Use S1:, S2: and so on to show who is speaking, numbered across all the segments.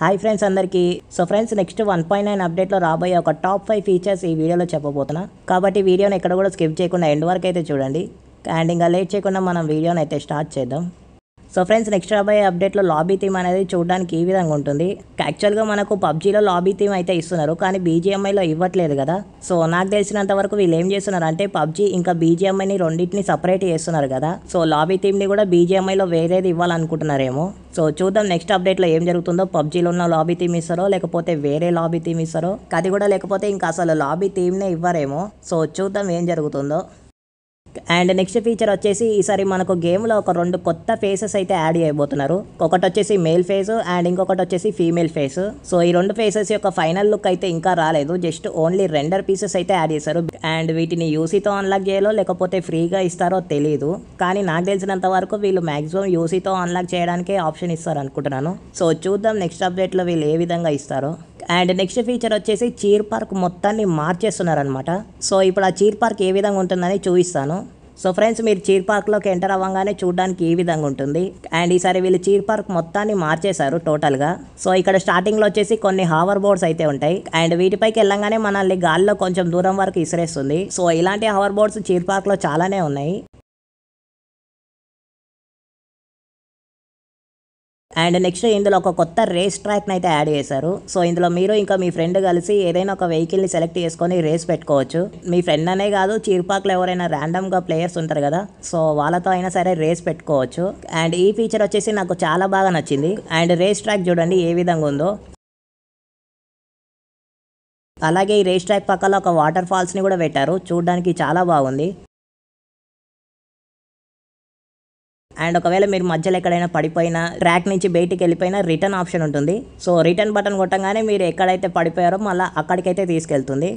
S1: hi friends అందరికీ so friends next one point nine అప్డేట్లో రాబోయే ఒక టాప్ ఫైవ్ ఫీచర్స్ ఈ వీడియోలో చెప్పబోతున్నా కాబట్టి వీడియోని ఎక్కడ కూడా స్కిప్ చేయకుండా ఎండ్ వరకు అయితే చూడండి అండ్ ఇంకా లేట్ చేయకుండా మనం వీడియోని అయితే స్టార్ట్ చేద్దాం సో ఫ్రెండ్స్ నెక్స్ట్ రాబోయే అప్డేట్లో లాబీ థీమ్ అనేది చూడడానికి ఈ విధంగా ఉంటుంది యాక్చువల్గా మనకు పబ్జీలో లాబీ థీమ్ అయితే ఇస్తున్నారు కానీ బీజిఎంఐలో ఇవ్వట్లేదు కదా సో నాకు తెలిసినంత వరకు వీళ్ళు ఏం చేస్తున్నారు అంటే పబ్జీ ఇంకా బీజిఎంఐని రెండింటిని సపరేట్ చేస్తున్నారు కదా సో లాబీ థీమ్ని కూడా బీజిఎంఐలో వేరేది ఇవ్వాలనుకుంటున్నారేమో సో చూద్దాం నెక్స్ట్ అప్డేట్లో ఏం జరుగుతుందో పబ్జీలో ఉన్న లాబీ థీమ్ ఇస్తారో లేకపోతే వేరే లాబీ థీమ్ ఇస్తారో అది కూడా లేకపోతే ఇంకా అసలు లాబీ థీమ్నే ఇవ్వరేమో సో చూద్దాం ఏం జరుగుతుందో అండ్ నెక్స్ట్ ఫీచర్ వచ్చేసి ఈసారి మనకు గేమ్లో ఒక రెండు కొత్త ఫేసెస్ అయితే యాడ్ చేయబోతున్నారు ఒకటి వచ్చేసి మేల్ ఫేస్ అండ్ ఇంకొకటి వచ్చేసి ఫీమేల్ ఫేస్ సో ఈ రెండు ఫేసెస్ యొక్క ఫైనల్ లుక్ అయితే ఇంకా రాలేదు జస్ట్ ఓన్లీ రెండర్ పీసెస్ అయితే యాడ్ చేశారు అండ్ వీటిని యూసీతో అన్లాక్ చేయాలో లేకపోతే ఫ్రీగా ఇస్తారో తెలియదు కానీ నాకు తెలిసినంత వరకు వీళ్ళు మాక్సిమం యూసీతో అన్లాక్ చేయడానికే ఆప్షన్ ఇస్తారు అనుకుంటున్నాను సో చూద్దాం నెక్స్ట్ అప్డేట్లో వీళ్ళు ఏ విధంగా ఇస్తారో అండ్ నెక్స్ట్ ఫీచర్ వచ్చేసి చీర్ పార్క్ మొత్తాన్ని మార్చేస్తున్నారనమాట సో ఇప్పుడు ఆ చీర్ పార్క్ ఏ విధంగా ఉంటుందని చూపిస్తాను సో ఫ్రెండ్స్ మీరు చీర్ పార్క్లోకి ఎంటర్ అవ్వగానే చూడడానికి ఈ విధంగా ఉంటుంది అండ్ ఈసారి వీళ్ళు చీర్ పార్క్ మొత్తాన్ని మార్చేశారు టోటల్గా సో ఇక్కడ స్టార్టింగ్లో వచ్చేసి కొన్ని హావర్ బోర్డ్స్ అయితే ఉంటాయి అండ్ వీటిపైకి వెళ్ళంగానే మనల్ని గాల్లో కొంచెం దూరం వరకు ఇసిరేస్తుంది సో ఇలాంటి హావర్ బోర్డ్స్ చీర్ పార్క్లో చాలానే ఉన్నాయి అండ్ నెక్స్ట్ ఇందులో ఒక కొత్త రేస్ ట్రాక్ని అయితే యాడ్ చేశారు సో ఇందులో మీరు ఇంకా మీ ఫ్రెండ్ కలిసి ఏదైనా ఒక వెహికల్ని సెలెక్ట్ చేసుకొని రేస్ పెట్టుకోవచ్చు మీ ఫ్రెండ్ అనే కాదు చీర్పాక్లో ఎవరైనా ర్యాండమ్గా ప్లేయర్స్ ఉంటారు కదా సో వాళ్ళతో అయినా సరే రేస్ పెట్టుకోవచ్చు అండ్ ఈ ఫీచర్ వచ్చేసి నాకు చాలా బాగా నచ్చింది అండ్ రేస్ ట్రాక్ చూడండి ఏ విధంగా ఉందో అలాగే ఈ రేస్ ట్రాక్ పక్కన ఒక వాటర్ ఫాల్స్ని కూడా పెట్టారు చూడడానికి చాలా బాగుంది అండ్ ఒకవేళ మీరు మధ్యలో ఎక్కడైనా పడిపోయినా ట్రాక్ నుంచి బయటికి వెళ్ళిపోయినా రిటర్న్ ఆప్షన్ ఉంటుంది సో రిటర్న్ బటన్ కొట్టంగానే మీరు ఎక్కడైతే పడిపోయారో మళ్ళీ అక్కడికైతే తీసుకెళ్తుంది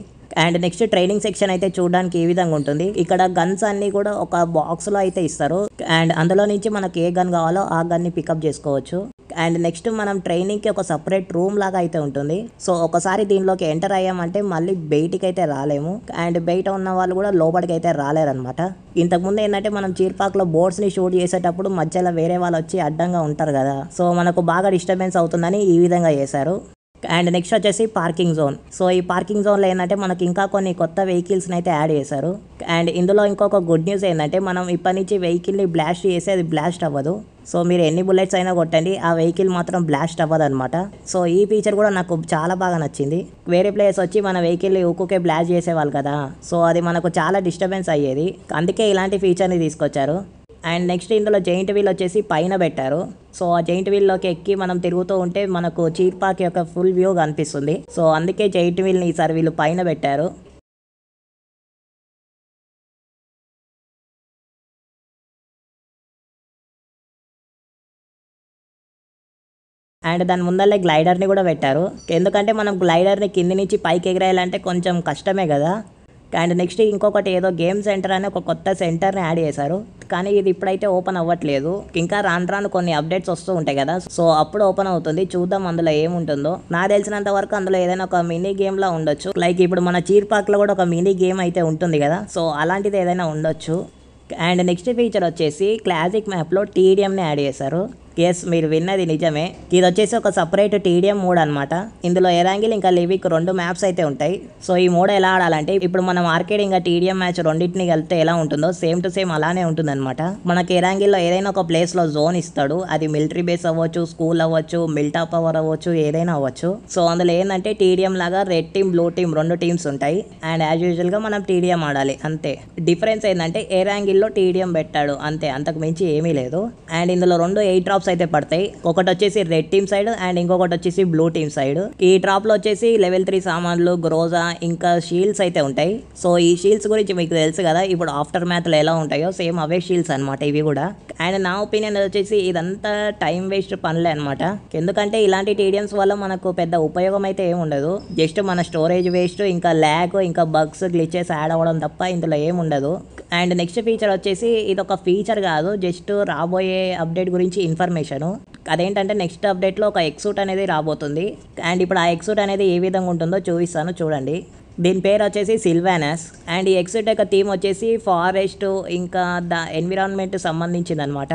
S1: అండ్ నెక్స్ట్ ట్రైనింగ్ సెక్షన్ అయితే చూడడానికి ఈ విధంగా ఉంటుంది ఇక్కడ గన్స్ అన్ని కూడా ఒక బాక్స్ లో అయితే ఇస్తారు అండ్ అందులో నుంచి మనకి ఏ గన్ కావాలో ఆ గన్ ని పికప్ చేసుకోవచ్చు అండ్ నెక్స్ట్ మనం ట్రైనింగ్కి ఒక సపరేట్ రూమ్ లాగా అయితే ఉంటుంది సో ఒకసారి దీనిలోకి ఎంటర్ అయ్యామంటే మళ్ళీ బయటికి అయితే రాలేము అండ్ బయట ఉన్న వాళ్ళు కూడా లోపలికి అయితే రాలేరనమాట ఇంతకుముందు ఏంటంటే మనం చీర్పాక్లో బోర్డ్స్ని షూట్ చేసేటప్పుడు మధ్యలో వేరే వాళ్ళు వచ్చి అడ్డంగా ఉంటారు కదా సో మనకు బాగా డిస్టర్బెన్స్ అవుతుందని ఈ విధంగా చేశారు అండ్ నెక్స్ట్ వచ్చేసి పార్కింగ్ జోన్ సో ఈ పార్కింగ్ జోన్లో ఏంటంటే మనకి ఇంకా కొన్ని కొత్త వెహికల్స్ని అయితే యాడ్ చేశారు అండ్ ఇందులో ఇంకొక గుడ్ న్యూస్ ఏంటంటే మనం ఇప్పటి నుంచి వెహికల్ని బ్లాస్ట్ చేసి అది బ్లాస్ట్ అవ్వదు సో మీరు ఎన్ని బుల్లెట్స్ అయినా కొట్టండి ఆ వెహికల్ మాత్రం బ్లాస్ట్ అనమాట సో ఈ ఫీచర్ కూడా నాకు చాలా బాగా నచ్చింది వేరే ప్లేస్ వచ్చి మన వెహికల్ ఒక్కొక్కే బ్లాస్ట్ చేసేవాళ్ళు కదా సో అది మనకు చాలా డిస్టర్బెన్స్ అయ్యేది అందుకే ఇలాంటి ఫీచర్ని తీసుకొచ్చారు అండ్ నెక్స్ట్ ఇందులో జైంట్ వీల్ వచ్చేసి పైన పెట్టారు సో ఆ జైంట్ వీల్లోకి ఎక్కి మనం తిరుగుతూ ఉంటే మనకు చీర్పాక్ యొక్క ఫుల్ వ్యూ కనిపిస్తుంది సో అందుకే జైంట్ వీల్ని ఈసారి వీళ్ళు పైన పెట్టారు అండ్ దాని ముందల్లే గ్లైడర్ని కూడా పెట్టారు ఎందుకంటే మనం గ్లైడర్ని కింది నుంచి పైకి ఎగిరేయాలంటే కొంచెం కష్టమే కదా అండ్ నెక్స్ట్ ఇంకొకటి ఏదో గేమ్ సెంటర్ అని ఒక కొత్త సెంటర్ని యాడ్ చేశారు కానీ ఇది ఇప్పుడైతే ఓపెన్ అవ్వట్లేదు ఇంకా రాను రాను కొన్ని అప్డేట్స్ వస్తూ ఉంటాయి కదా సో అప్పుడు ఓపెన్ అవుతుంది చూద్దాం అందులో ఏముంటుందో నాకు తెలిసినంత వరకు అందులో ఏదైనా ఒక మినీ గేమ్లా ఉండొచ్చు లైక్ ఇప్పుడు మన చీర్పాక్లో కూడా ఒక మినీ గేమ్ అయితే ఉంటుంది కదా సో అలాంటిది ఏదైనా ఉండొచ్చు అండ్ నెక్స్ట్ ఫీచర్ వచ్చేసి క్లాసిక్ మ్యాప్లో టీడీఎంని యాడ్ చేశారు ఎస్ మీరు విన్నది నిజమే ఇది వచ్చేసి ఒక సపరేట్ టీడీఎం మోడ్ అనమాట ఇందులో ఎరాంగిల్ ఇంకా లివిక్ రెండు మ్యాప్స్ అయితే ఉంటాయి సో ఈ మోడ్ ఎలా ఆడాలంటే ఇప్పుడు మనం మార్కెట్ ఇంకా టీడీఎం మ్యాచ్ రెండింటిని కలిపితే ఎలా ఉంటుందో సేమ్ టు సేమ్ అలానే ఉంటుంది అనమాట మనకి ఎరాంగిల్లో ఏదైనా ఒక ప్లేస్లో జోన్ ఇస్తాడు అది మిలిటరీ బేస్ అవ్వచ్చు స్కూల్ అవ్వచ్చు మిల్టా పవర్ అవ్వచ్చు ఏదైనా అవ్వచ్చు సో అందులో ఏంటంటే టీడీఎం లాగా రెడ్ టీమ్ బ్లూ టీమ్ రెండు టీమ్స్ ఉంటాయి అండ్ యాజ్ యూజువల్గా మనం టీడీఎం ఆడాలి అంతే డిఫరెన్స్ ఏంటంటే లో టీడీఎం పెట్టాడు అంతే అంతకు మించి ఏమీ లేదు అండ్ ఇందులో రెండు ఎయిట్ డ్రాప్స్ అయితే పడతాయి ఒకటి వచ్చేసి రెడ్ టీమ్ సైడ్ అండ్ ఇంకొకటి వచ్చేసి బ్లూ టీమ్ సైడ్ ఈ డ్రాప్ లో వచ్చేసి లెవెల్ త్రీ సామాన్లు గ్రోజా ఇంకా షీల్డ్స్ అయితే ఉంటాయి సో ఈ షీల్డ్స్ గురించి మీకు తెలుసు కదా ఇప్పుడు ఆఫ్టర్ లో ఎలా ఉంటాయో సేమ్ అవే షీల్డ్స్ అనమాట ఇవి కూడా అండ్ నా ఒపీనియన్ వచ్చేసి ఇదంతా టైం వేస్ట్ పనులే అనమాట ఎందుకంటే ఇలాంటి టీడియమ్స్ వల్ల మనకు పెద్ద ఉపయోగం అయితే ఏమి ఉండదు జస్ట్ మన స్టోరేజ్ వేస్ట్ ఇంకా ల్యాగ్ ఇంకా బగ్స్ గ్లిచెస్ యాడ్ అవ్వడం తప్ప ఇందులో ఏముండదు అండ్ నెక్స్ట్ ఫీచర్ వచ్చేసి ఇది ఒక ఫీచర్ కాదు జస్ట్ రాబోయే అప్డేట్ గురించి ఇన్ఫర్మేషను అదేంటంటే నెక్స్ట్ అప్డేట్లో ఒక ఎక్సూట్ అనేది రాబోతుంది అండ్ ఇప్పుడు ఆ ఎక్సూట్ అనేది ఏ విధంగా ఉంటుందో చూపిస్తాను చూడండి దీని పేరు వచ్చేసి సిల్వానస్ అండ్ ఈ ఎక్సూట్ యొక్క థీమ్ వచ్చేసి ఫారెస్ట్ ఇంకా ద ఎన్విరాన్మెంట్ సంబంధించింది అనమాట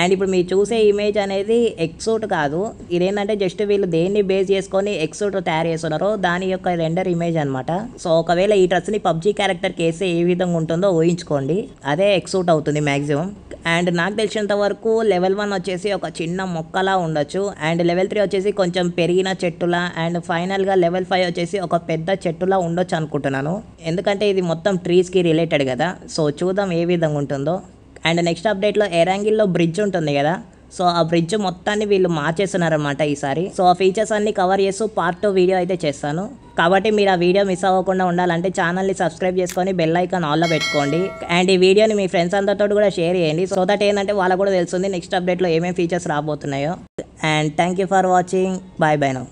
S1: అండ్ ఇప్పుడు మీరు చూసే ఇమేజ్ అనేది ఎక్సోట్ కాదు ఇదేంటంటే జస్ట్ వీళ్ళు దేన్ని బేస్ చేసుకొని ఎక్సోట్ తయారు చేస్తున్నారో దాని యొక్క రెండర్ ఇమేజ్ అనమాట సో ఒకవేళ ఈ డ్రెస్ని పబ్జీ క్యారెక్టర్కి కేసే ఏ విధంగా ఉంటుందో ఊహించుకోండి అదే ఎక్సోట్ అవుతుంది మ్యాక్సిమం అండ్ నాకు తెలిసినంత వరకు లెవెల్ వన్ వచ్చేసి ఒక చిన్న మొక్కలా ఉండొచ్చు అండ్ లెవెల్ త్రీ వచ్చేసి కొంచెం పెరిగిన చెట్టులా అండ్ ఫైనల్గా లెవెల్ ఫైవ్ వచ్చేసి ఒక పెద్ద చెట్టులా ఉండొచ్చు అనుకుంటున్నాను ఎందుకంటే ఇది మొత్తం ట్రీస్కి రిలేటెడ్ కదా సో చూద్దాం ఏ విధంగా ఉంటుందో అండ్ నెక్స్ట్ అప్డేట్లో ఎరాంగిల్లో బ్రిడ్జ్ ఉంటుంది కదా సో ఆ బ్రిడ్జ్ మొత్తాన్ని వీళ్ళు మార్చేస్తున్నారనమాట ఈసారి సో ఆ ఫీచర్స్ అన్ని కవర్ చేస్తూ పార్ట్ టూ వీడియో అయితే చేస్తాను కాబట్టి మీరు ఆ వీడియో మిస్ అవ్వకుండా ఉండాలంటే ఛానల్ని సబ్స్క్రైబ్ చేసుకొని బెల్ ఐకాన్ ఆల్లో పెట్టుకోండి అండ్ ఈ వీడియోని మీ ఫ్రెండ్స్ అందరితో కూడా షేర్ చేయండి సో దట్ ఏంటంటే వాళ్ళకు కూడా తెలుస్తుంది నెక్స్ట్ అప్డేట్లో ఏమేమి ఫీచర్స్ రాబోతున్నాయో and thank you for watching bye bye no